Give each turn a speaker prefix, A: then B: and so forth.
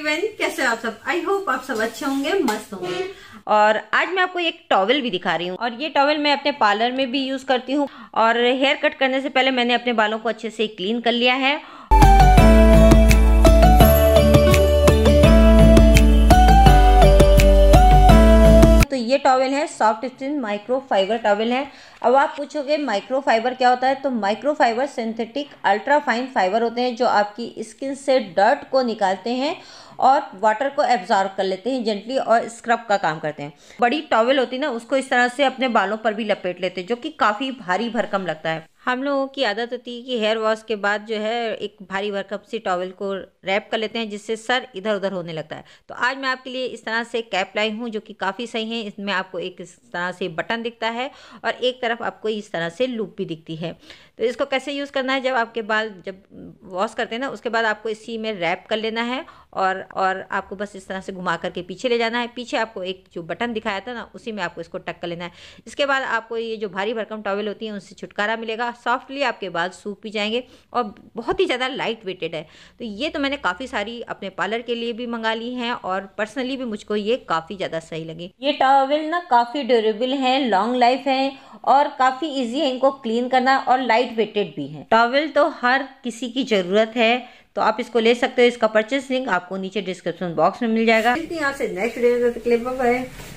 A: everyone कैसे आप सब आई होप आप सब अच्छे होंगे मस्त होंगे और आज मैं आपको एक टॉवल भी दिखा रही हूँ और ये टॉवल मैं अपने पार्लर में भी यूज़ करती हूँ और हेयर कट करने से पहले मैंने अपने बालों को अच्छे से क्लीन कर लिया है टॉवल है सॉफ्ट स्पिन माइक्रोफाइबर टॉवल है अब आप पूछोगे माइक्रोफाइबर क्या होता है तो माइक्रोफाइबर सिंथेटिक अल्ट्राफाइन फाइबर होते हैं जो आपकी स्किन से डर्ट को निकालते हैं और वाटर को एब्जॉर्व कर लेते हैं जेंटली और स्क्रब का काम करते हैं बड़ी टॉवल होती है ना उसको इस तरह से अपने बालों पर भी लपेट लेते हैं जो कि काफ़ी भारी भरकम लगता है हम लोगों की आदत होती है कि हेयर वॉश के बाद जो है एक भारी वर्कअप सी टॉवल को रैप कर लेते हैं जिससे सर इधर उधर होने लगता है तो आज मैं आपके लिए इस तरह से कैप लाई हूँ जो कि काफ़ी सही है इसमें आपको एक इस तरह से बटन दिखता है और एक तरफ आपको इस तरह से लूप भी दिखती है तो इसको कैसे यूज़ करना है जब आपके बाल जब वॉश करते हैं ना उसके बाद आपको इसी में रैप कर लेना है और और आपको बस इस तरह से घुमा करके पीछे ले जाना है पीछे आपको एक जो बटन दिखाया था ना उसी में आपको इसको टक कर लेना है इसके बाद आपको ये जो भारी भरकम टॉवल होती है उनसे छुटकारा मिलेगा सॉफ्टली आपके बाल सूख भी जाएंगे और बहुत ही ज़्यादा लाइट वेटेड है तो ये तो मैंने काफ़ी सारी अपने पार्लर के लिए भी मंगा ली हैं और पर्सनली भी मुझको ये काफ़ी ज़्यादा सही लगी ये टॉवल ना काफ़ी ड्यूरेबल हैं लॉन्ग लाइफ हैं और काफ़ी ईजी है इनको क्लीन करना और लाइट वेटेड भी है टॉवल तो हर किसी की ज़रूरत है तो आप इसको ले सकते हो इसका परचेस लिंक आपको नीचे डिस्क्रिप्शन बॉक्स में मिल जाएगा यहाँ से नेक्स्ट वीडियो